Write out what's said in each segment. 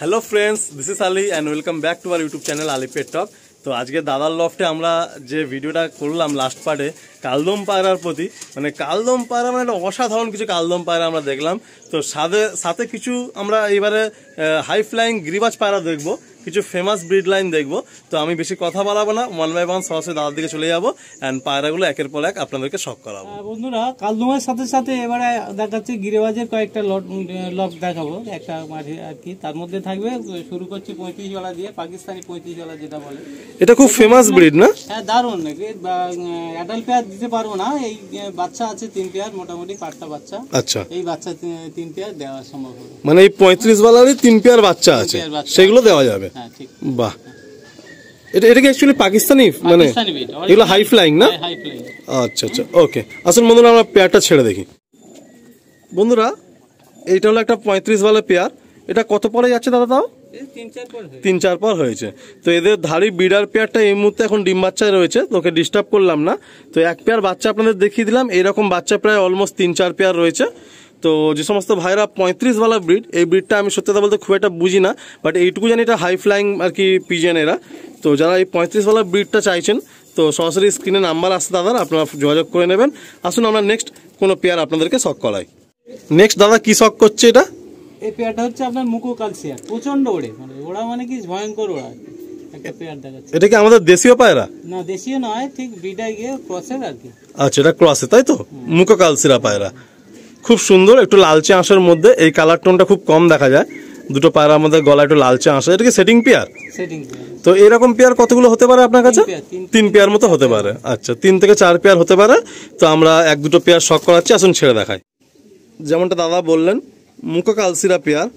hello friends this is Ali and welcome back to our YouTube channel আলিপের talk তো আজকে দাদার লফটে আমরা যে ভিডিওটা করলাম লাস্ট পার্টে কালদম পায়রার প্রতি মানে কালদম পায়রা মানে একটা অসাধারণ কিছু কালদম পায়রা আমরা দেখলাম তো সাথে সাথে কিছু আমরা এবারে হাই ফ্লাইং গ্রিবাজ পায়রা দেখবো কিছু ফেমাস ব্রিড লাইন দেখবো তো আমি বেশি কথা বলাবো না ওয়ান বাই ওয়ান সরাসরি দাদার দিকে চলে যাবো অ্যান্ড পায়রাগুলো একের পর এক আপনাদেরকে শখ করাবো বন্ধুরা কালদুমার সাথে সাথে এবারে দেখাচ্ছি গিরেবাজের কয়েকটা লট লক দেখাবো একটা মাঠে আর কি তার মধ্যে থাকবে শুরু করছি পঁয়ত্রিশ জলা দিয়ে পাকিস্তানি পঁয়ত্রিশ জলা যেটা বলে এটা খুব ফেমাস ব্রিড না হ্যাঁ দারুণ অ্যাডাল্ট পেয়ার দিতে পারবো না এই বাচ্চা আছে তিন পেয়ার মোটামুটি পাঁচটা বাচ্চা আচ্ছা এই বাচ্চা তিন পেয়ার দেওয়া সম্ভব মানে এই পঁয়ত্রিশ বালারই তিন পেয়ার বাচ্চা আছে সেগুলো দেওয়া যাবে হ্যাঁ বাহ এটা এটা কি অ্যাকচুয়ালি পাকিস্তানি মানে এগুলো হাই ফ্লাইং না আচ্ছা আচ্ছা ওকে আসুন বন্ধুরা আমরা পেয়ারটা ছেড়ে দেখি বন্ধুরা এইটা হলো একটা পঁয়ত্রিশ বালা পেয়ার এটা কত পরে যাচ্ছে দাদা তাও তিন চার পর হয়েছে তো এদের ধাড়ি বিড়ার পেয়ারটা এই মুহূর্তে এখন ডিম বাচ্চায় রয়েছে তোকে ডিস্টার্ব করলাম না তো এক পেয়ার বাচ্চা আপনাদের দেখিয়ে দিলাম এরকম বাচ্চা প্রায় অলমোস্ট তিন চার পেয়ার রয়েছে তো যে সমস্ত ভাইরা পঁয়ত্রিশওয়ালা ব্রিড এই ব্রিডটা আমি কথা বলতে খুব একটা বুঝি না বাট এইটুকু জানি এটা হাই ফ্লাইং আর কি পিজেন এরা তো যারা এই পঁয়ত্রিশওয়ালা ব্রিডটা চাইছেন তো সরাসরি স্ক্রিনে নাম্বার আসছে দাদার আপনারা যোগাযোগ করে নেবেন আসুন আমরা নেক্সট কোনো পেয়ার আপনাদেরকে শখ করাই নেক্সট দাদা কি শখ করছে এটা এই পেয়ারটা হচ্ছে আপনার মুকো কালসিয়ার প্রচন্ড ওড়ে মানে ওড়া মানে কি ভয়ঙ্কর ওড়া এটা কি আমাদের দেশীয় পায়রা না দেশীয় নয় ঠিক ব্রিডাই গিয়ে ক্রসের আর কি আচ্ছা এটা ক্রসে তাই তো মুকো কালসিরা পায়রা খুব সুন্দর একটু লালচে আঁশের মধ্যে এই কালার টোনটা খুব কম দেখা যায় দুটো পায়রা আমাদের গলা একটু লালচে আঁশ এটা কি সেটিং পেয়ার তো এরকম পেয়ার কতগুলো হতে পারে আপনার কাছে তিন পেয়ার মতো হতে পারে আচ্ছা তিন থেকে চার পেয়ার হতে পারে তো আমরা এক দুটো পেয়ার শখ করাচ্ছি আসুন ছেড়ে দেখাই যেমনটা দাদা বললেন মুখো কালসিরা পেয়ার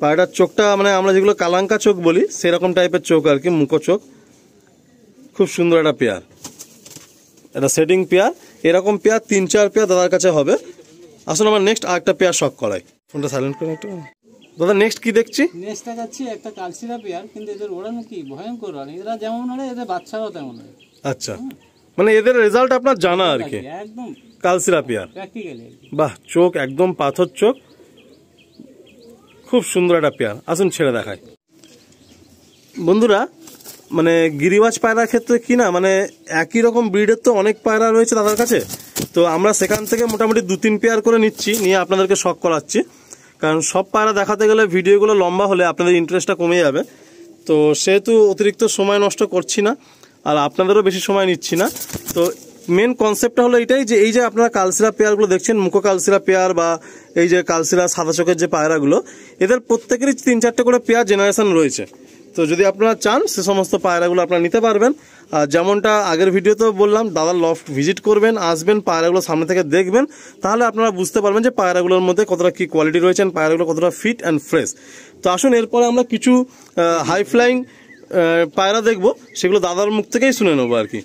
পায়রার চোখটা মানে আমরা যেগুলো কালাঙ্কা চোখ বলি সেরকম টাইপের চোখ আর কি মুখো চোখ খুব সুন্দর একটা পেয়ার এটা সেটিং পেয়ার এরকম পেয়ার তিন চার পেয়ার দাদার কাছে হবে আসলে আমার নেক্সট আর একটা পেয়ার শখ করাই ফোনটা সাইলেন্ট করে একটু দাদা নেক্সট কি দেখছি নেক্সটটা যাচ্ছি একটা কালসিরা পেয়ার কিন্তু এদের ওড়ান কি ভয়ঙ্কর আর এরা যেমন ওড়ে এদের বাচ্চারাও তেমন আচ্ছা মানে এদের রেজাল্ট আপনার জানা আর কি একদম কালসিরা পেয়ার প্র্যাকটিক্যালি বাহ চোখ একদম পাথর চোখ খুব সুন্দর একটা পেয়ার আসুন ছেড়ে দেখাই বন্ধুরা মানে গিরিবাজ পায়রার ক্ষেত্রে কি না মানে একই রকম ব্রিডের তো অনেক পায়রা রয়েছে দাদার কাছে তো আমরা সেখান থেকে মোটামুটি দু তিন পেয়ার করে নিচ্ছি নিয়ে আপনাদেরকে শখ করাচ্ছি কারণ সব পায়রা দেখাতে গেলে ভিডিওগুলো লম্বা হলে আপনাদের ইন্টারেস্টটা কমে যাবে তো সেহেতু অতিরিক্ত সময় নষ্ট করছি না আর আপনাদেরও বেশি সময় নিচ্ছি না তো মেন কনসেপ্টটা হলো এটাই যে এই যে আপনারা কালসিরা পেয়ারগুলো দেখছেন মুখো কালসিরা পেয়ার বা এই যে কালসিরা সাদা চোখের যে পায়রাগুলো এদের প্রত্যেকেরই তিন চারটে করে পেয়ার জেনারেশন রয়েছে তো যদি আপনারা চান সে সমস্ত পায়রাগুলো আপনারা নিতে পারবেন যেমনটা আগের ভিডিওতেও বললাম দাদার লফট ভিজিট করবেন আসবেন পায়রাগুলো সামনে থেকে দেখবেন তাহলে আপনারা বুঝতে পারবেন যে পায়রাগুলোর মধ্যে কতটা কী কোয়ালিটি রয়েছেন পায়রাগুলো কতটা ফিট অ্যান্ড ফ্রেশ তো আসুন এরপরে আমরা কিছু হাই ফ্লাইং পায়রা দেখবো সেগুলো দাদার মুখ থেকেই শুনে নেবো আর কি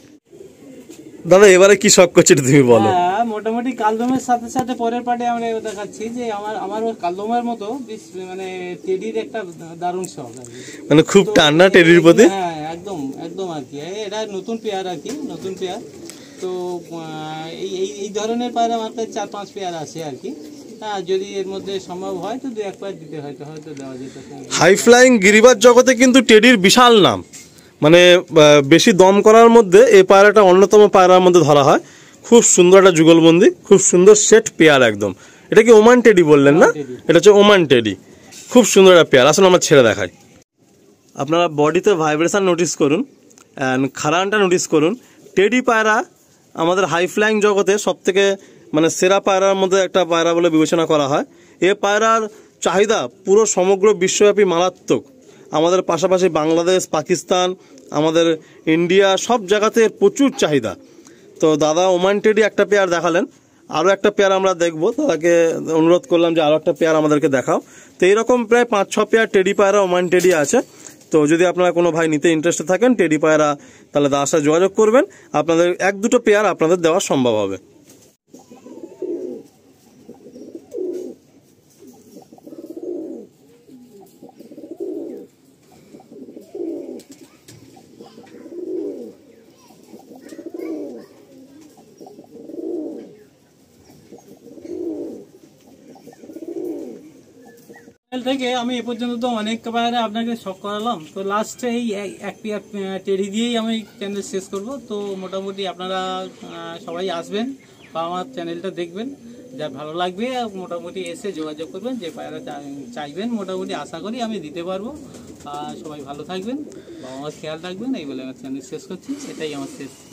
দাদা এবারে কি শখ করছে তুমি বলো হ্যাঁ, মোটামুটি কালদমের সাথে সাথে পরের পার্টে আমরা দেখাচ্ছি যে আমার আমার কালদমের মতো মানে টেডির একটা দারুণ শখ মানে খুব টান্না টেডির প্রতি হ্যাঁ, হ্যাঁ একদম একদম আর কি এটা নতুন পেয়ার আর কি নতুন পেয়ার তো এই এই ধরনের পায়ের আমার কাছে চার পাঁচ পেয়ার আছে আর কি যদি এর মধ্যে সম্ভব হয় তো দু এক দিতে হয়তো হাই জগতে কিন্তু টেডির বিশাল নাম মানে বেশি দম করার মধ্যে এ পায়রাটা অন্যতম পায়রার মধ্যে ধরা হয় খুব সুন্দর একটা যুগলবন্দি খুব সুন্দর সেট পেয়ার একদম এটা কি ওমান টেডি বললেন না এটা হচ্ছে ওমান টেডি খুব সুন্দর একটা পেয়ার আসলে আমার ছেড়ে দেখাই আপনারা বডিতে ভাইব্রেশন নোটিস করুন অ্যান্ড খারানটা নোটিস করুন টেডি পায়রা আমাদের হাই ফ্লাইং জগতে থেকে মানে সেরা পায়রার মধ্যে একটা পায়রা বলে বিবেচনা করা হয় এ পায়রার চাহিদা পুরো সমগ্র বিশ্বব্যাপী মারাত্মক আমাদের পাশাপাশি বাংলাদেশ পাকিস্তান আমাদের ইন্ডিয়া সব জায়গাতে প্রচুর চাহিদা তো দাদা ওমানটেরই একটা পেয়ার দেখালেন আরও একটা পেয়ার আমরা দেখব দাদাকে অনুরোধ করলাম যে আরও একটা পেয়ার আমাদেরকে দেখাও তো এইরকম প্রায় পাঁচ ছ পেয়ার টেডি পায়রা ওমান টেডি আছে তো যদি আপনারা কোনো ভাই নিতে ইন্টারেস্টে থাকেন টেডি পায়রা তাহলে দাদার সাথে যোগাযোগ করবেন আপনাদের এক দুটো পেয়ার আপনাদের দেওয়া সম্ভব হবে থেকে আমি এ পর্যন্ত তো অনেক আপনাকে শখ করালাম তো লাস্টে এই এক পিয়ার টেরি দিয়েই আমি চ্যানেল শেষ করব তো মোটামুটি আপনারা সবাই আসবেন বা আমার চ্যানেলটা দেখবেন যা ভালো লাগবে মোটামুটি এসে যোগাযোগ করবেন যে পায়রা চাইবেন মোটামুটি আশা করি আমি দিতে পারবো সবাই ভালো থাকবেন বাবা আমার খেয়াল রাখবেন এই বলে আমার চ্যানেল শেষ করছি এটাই আমার শেষ